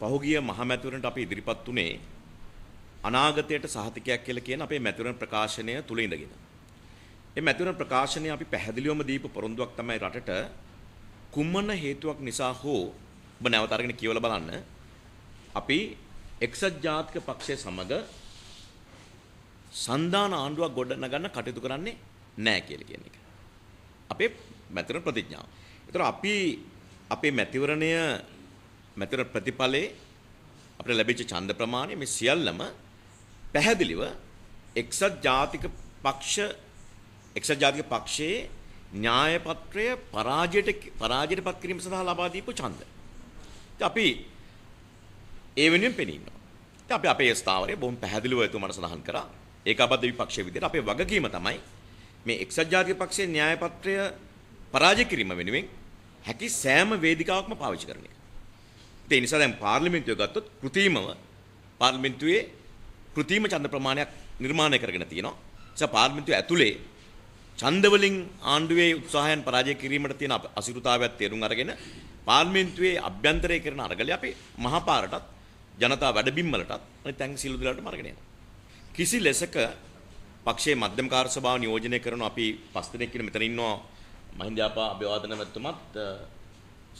පහුගිය මහමැතිවරණට අපි ඉදිරිපත් උනේ අනාගතයට සහතිකයක් කියලා කියන අපේ මැතිවරණ ප්‍රකාශනය තුල ඉඳගෙන. මේ මැතිවරණ ප්‍රකාශනය අපි පැහැදිලිවම දීපු පොරොන්දුවක් තමයි රටට කුමන හේතුවක් නිසා හෝ ඔබ නැවත අරගෙන කියවලා බලන්න අපි එක්සත් ජාතික පක්ෂය සමග සන්දාන ආණ්ඩුවක් ගොඩනගන්න කටයුතු කරන්නේ නැහැ කියලා කියන එක. අපේ මැතිවරණ ප්‍රතිඥාව. ඒතර අපි අපේ මැතිවරණය මෙතන ප්‍රතිඵලයේ අපිට ලැබිච්ච ඡන්ද ප්‍රමාණය මේ සියල්ලම පැහැදිලිව එක්සත් ජාතික පක්ෂ එක්සත් ජාතික පක්ෂයේ න්‍යාය පත්‍රය පරාජයට පරාජයට පත් කිරීම සඳහා ලබා දීපු ඡන්ද. ඉතින් අපි ඒ වෙනුවෙන් පෙනී ඉන්නවා. ඉතින් අපි අපේ ස්ථාවරය බොහොම පැහැදිලිව එතුමාට සඳහන් කරා. ඒකාබද්ධ විපක්ෂයේ විදිහට අපේ වගකීම තමයි මේ එක්සත් ජාතික පක්ෂයේ න්‍යාය පත්‍රය පරාජය කිරීම වෙනුවෙන් හැකි සෑම වේදිකාවක්ම පාවිච්චි කරන එක. ඒ නිසා දැන් පාර්ලිමේන්තුව ගත්තොත් કૃතිමව පාර්ලිමේන්තුවේ કૃතිම ඡන්ද ප්‍රමාණයක් නිර්මාණය කරගෙන තියෙනවා. නිසා පාර්ලිමේන්තුව ඇතුලේ ඡන්ද වලින් ආණ්ඩුවේ උත්සාහයන් පරාජය කිරීමට තියෙන අසිරුතාවයත් තේරුම් අරගෙන පාර්ලිමේන්තුවේ අභ්‍යන්තරයේ කරන අරගලය අපේ මහපාරටත් ජනතා වැඩබිම්වලටත් අනිත් ඇඟ සිළු දිලටම අරගෙන යනවා. කිසි ලෙසක පක්ෂයේ මධ්‍යම කාර්ය සභාව නියෝජනය කරන අපි පස් දෙනෙක් කියන මෙතන ඉන්නවා මහින්ද යාපා අභිවාදන මැතිතුමත්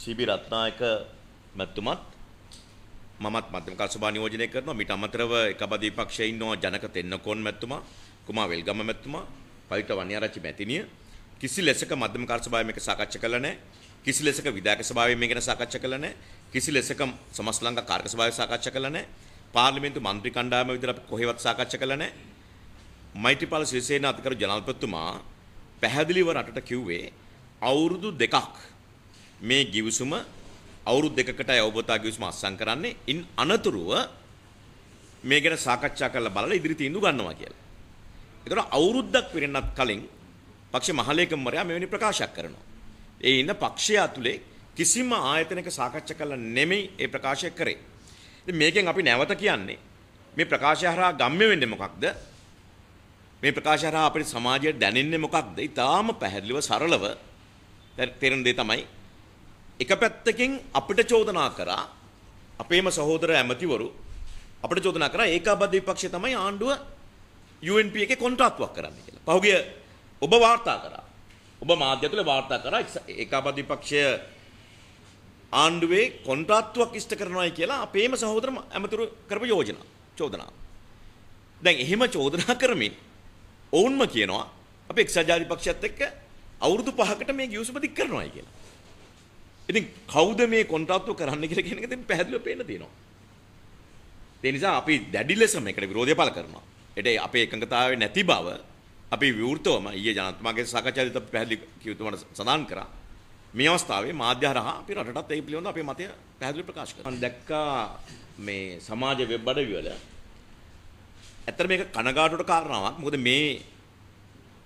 සීබී රත්නායක මැතිතුමත් මමත් මධ්‍යම කල් සභා නියෝජනය කරනවා මීට අමතරව එකබදී පක්ෂයේ ඉන්නවා ජනක තෙන්නකෝන් මැතිතුමා කුමා වෙල්ගම මැතිතුමා පවිත්‍ර වන්‍යාරච්චි මැතිණිය කිසි ලෙසක මධ්‍යම කාර්ය සභාවේ මේක සාකච්ඡා කළා නැහැ. කිසි ලෙසක විධායක සභාවේ මේ ගැන සාකච්ඡා කළා නැහැ. කිසි ලෙසක සමස් ලංකා කාර්ක සභාවේ සාකච්ඡා කළා නැහැ. පාර්ලිමේන්තු මන්ත්‍රී කණ්ඩායම විතර අපි කොහෙවත් සාකච්ඡා කළා නැහැ. මෛත්‍රීපාල සිරිසේන අධිකරු ජනාධිපතිතුමා පැහැදිලිව රටට කිව්වේ අවුරුදු දෙකක් මේ ගිවිසුම අවුරුදු දෙකකටයි අවබෝධාගේ විසම අස්සම් කරන්නේ. ඉන් අනතුරුව මේ ගැන සාකච්ඡා කරලා බලලා ඉදිරි තීන්දුව ගන්නවා කියලා. ඒතර අවුරුද්දක් පිරෙන්නත් කලින් පක්ෂ මහලේකම්වරයා මෙවැනි ප්‍රකාශයක් කරනවා. ඒ ඉන්න පක්ෂය ඇතුලේ කිසිම ආයතනයක සාකච්ඡා කළා නෙමෙයි ඒ ප්‍රකාශය කරේ. මේකෙන් අපි නැවත කියන්නේ මේ ප්‍රකාශය හරහා ගම්ම්‍ය වෙන්නේ මොකක්ද? මේ ප්‍රකාශය හරහා අපේ සමාජයට දැනෙන්නේ මොකක්ද? ඊටාම පැහැදිලිව සරලව තේරෙන දේ තමයි එක පැත්තකින් අපිට චෝදනා කරා අපේම සහෝදර ඇමතිවරු අපිට චෝදනා කරා ඒකාබද්ධ විපක්ෂය තමයි ආණ්ඩුව UNP එකේ කොන්ත්‍රාත්තුවක් කරන්න කියලා. පහුගිය ඔබ වාර්තා කරා. ඔබ මාධ්‍ය තුල වාර්තා කරා ඒකාබද්ධ විපක්ෂය ආණ්ඩුවේ කොන්ත්‍රාත්තුවක් ඉෂ්ට කරනවායි කියලා අපේම සහෝදර ඇමතිවරු කරපු යෝජනා චෝදනා. දැන් එහෙම චෝදනා කරමින් ඔවුන්ම කියනවා අපි එක්සත් ජාතික පක්ෂයත් එක්ක අවුරුදු 5කට මේ ගිවිසුම දික් කරනවායි කියලා. ඉතින් කවුද මේ කොන්ත්‍රාත්තු කරන්න කියලා කියන එක දැන් පැහැදිලිව පේන්න තියෙනවා. ඒ නිසා අපි දැඩි ලෙසම ඒකට විරෝධය පළ කරනවා. ඒට අපේ එකඟතාවය නැති බව අපි විවෘතවම ඊයේ ජනතුමාගේ සාකච්ඡාවේදී අපි පැහැදිලි කිව්තුමට සඳහන් කරා. මේ අවස්ථාවේ මාධ්‍ය හරහා අපි රටටත් ඒ පිළිබඳව අපේ මතය පැහැදිලිව ප්‍රකාශ කරනවා. මම දැක්කා මේ සමාජ වෙබ් අඩවි වල ඇත්තට මේක කනගාටුවට කාරණාවක්. මොකද මේ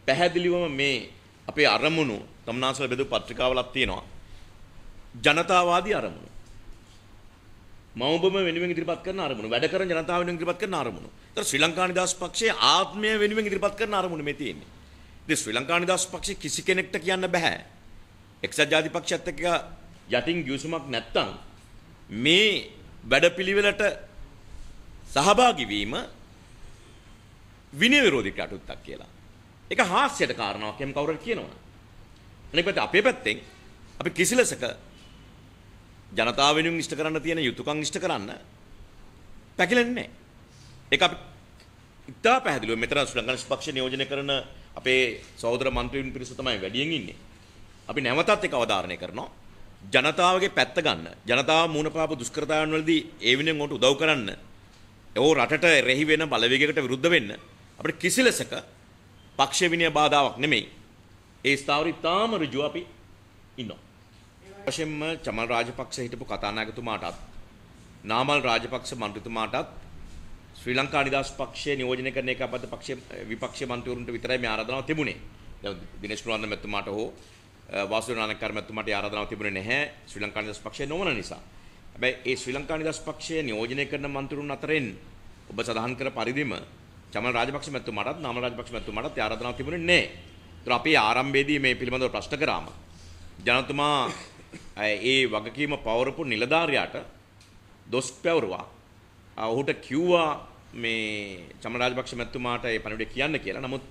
පැහැදිලිවම මේ අපේ අරමුණු තමනාසල බෙදු පත්‍රිකාවලක් තියෙනවා. ජනතාවාදී අරමුණ. මවබම වෙනුවෙන් ඉදිරිපත් කරන අරමුණ වැඩ කරන ජනතාව වෙනුවෙන් ඉදිරිපත් කරන අරමුණ. ඒතර ශ්‍රී ලංකා නිදහස් පක්ෂයේ ආත්මය වෙනුවෙන් ඉදිරිපත් කරන අරමුණ මේ තියෙන්නේ. ඉතින් ශ්‍රී ලංකා නිදහස් පක්ෂයේ කිසි කෙනෙක්ට කියන්න බෑ. එක්සත් ජාතික පක්ෂයත් එක්ක යටින් ගිවිසුමක් නැත්තම් මේ වැඩපිළිවෙලට සහභාගී වීම විනය විරෝධී කටයුත්තක් කියලා. ඒක හාස්‍යයට කාරණාවක් එහෙම කවුරුහරි කියනවා. අනිත් පැත්තේ අපේ පැත්තෙන් අපි කිසිලෙසක ජනතාව වෙනුවෙන් ඉෂ්ට කරන්න තියෙන යුතුයකම් ඉෂ්ට කරන්න පැකිලෙන්නේ ඒක අපි ඉතා පැහැදිලිව මෙතන ශ්‍රී ස්පක්ෂ නියෝජනය කරන අපේ සහෝදර മന്ത്രിවින් පිරිස තමයි වැඩියෙන් ඉන්නේ. අපි නැවතත් ඒක අවධාරණය කරනවා. ජනතාවගේ පැත්ත ගන්න. ජනතාව මූණ පාප දුෂ්කරතාවන් වලදී ඒ වෙනුවෙන් උන්ට උදව් කරන්න. ඒව රටට රෙහි වෙන බලවේගයකට විරුද්ධ වෙන්න අපිට කිසිලෙසක පක්ෂ විනය බාධාවක් නෙමෙයි. ඒ ස්ථාවර ඉතාම ඍජුව අපි ඉන්නවා. වශයෙන්ම චමල් රාජපක්ෂ හිටපු කතානායකතුමාටත් නාමල් රාජපක්ෂ මන්ත්‍රීතුමාටත් ශ්‍රී ලංකා නිදහස් පක්ෂයේ නියෝජනය කරන එක අපත පක්ෂයේ විපක්ෂයේ මන්ත්‍රීවරුන්ට විතරයි මේ ආරාධනාව තිබුණේ. දැන් දිනේෂ් කුලවන්ද මැතිතුමාට හෝ වාසුදේව නානකාර මැතිතුමාට ආරාධනාව තිබුණේ නැහැ ශ්‍රී ලංකා නිදහස් පක්ෂයේ නොවන නිසා. හැබැයි ඒ ශ්‍රී ලංකා නිදහස් පක්ෂයේ නියෝජනය කරන මන්ත්‍රීවරුන් අතරින් ඔබ සඳහන් කර පරිදිම චමල් රාජපක්ෂ මැතිතුමාටත් නාමල් රාජපක්ෂ මැතිතුමාටත් ආරාධනාව තිබුණේ නැහැ. ඒතර අපි ආරම්භයේදී මේ පිළිබඳව ප්‍රශ්න කරාම ජනතුමා ඒ වගකීම පවරපු නිලධාරයාට දොස් පැවරුවා. ඔහුට කිව්වා මේ චමරාජපක්ෂ මැතිතුමාට ඒ පණිවිඩය කියන්න කියලා. නමුත්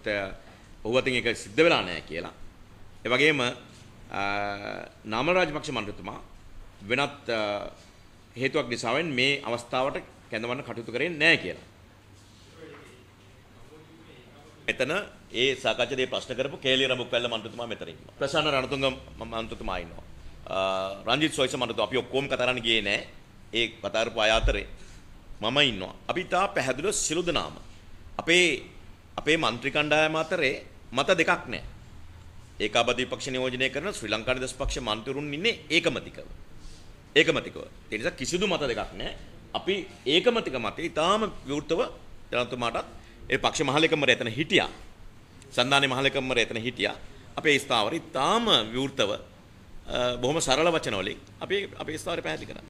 ඔහු අතින් ඒක සිද්ධ වෙලා නැහැ කියලා. ඒ වගේම නාමල් රාජපක්ෂ මණ්ඩලතුමා වෙනත් හේතුවක් නිසාවෙන් මේ අවස්ථාවට කැඳවන්න කටයුතු කරන්නේ නැහැ කියලා. මෙතන ඒ සාකච්ඡාවේ ප්‍රශ්න කරපු කේලිය රඹුක්වැල්ල මණ්ඩලතුමා මෙතන ඉන්නවා. ප්‍රසන්න රණතුංග මණ්ඩලතුමා ඉන්නවා. රංජිත් සොයිස මරතු අපි ඔක්කොම කතරන්න ගියේ නෑ ඒ කතාරපු අය අතරේ මම ඉන්නවා. අපි තා පැහැදිලිව සිළු දනාම අපේ අපේ മന്ത്രി කණ්ඩායම අතරේ මත දෙකක් නෑ. ඒකාබද්ධ විපක්ෂ නියෝජනය කරන ශ්‍රී ලංකා නිදහස් පක්ෂ මන්ත්‍රීවරුන් ඉන්නේ ඒකමතිකව. ඒකමතිකව. ඒ නිසා කිසිදු මත දෙකක් නෑ. අපි ඒකමතික මතේ ඊටාම විවෘතව ජනතුමාටත් ඒ පක්ෂ මහලේකම්වරයා එතන හිටියා. සන්දානේ මහලේකම්වරයා එතන හිටියා. අපේ ස්ථාවරය ඊටාම විවෘතව බොහොම සරල වචනවලින් අපි අපේ ස්ථාවරය පැහැදිලි කරා.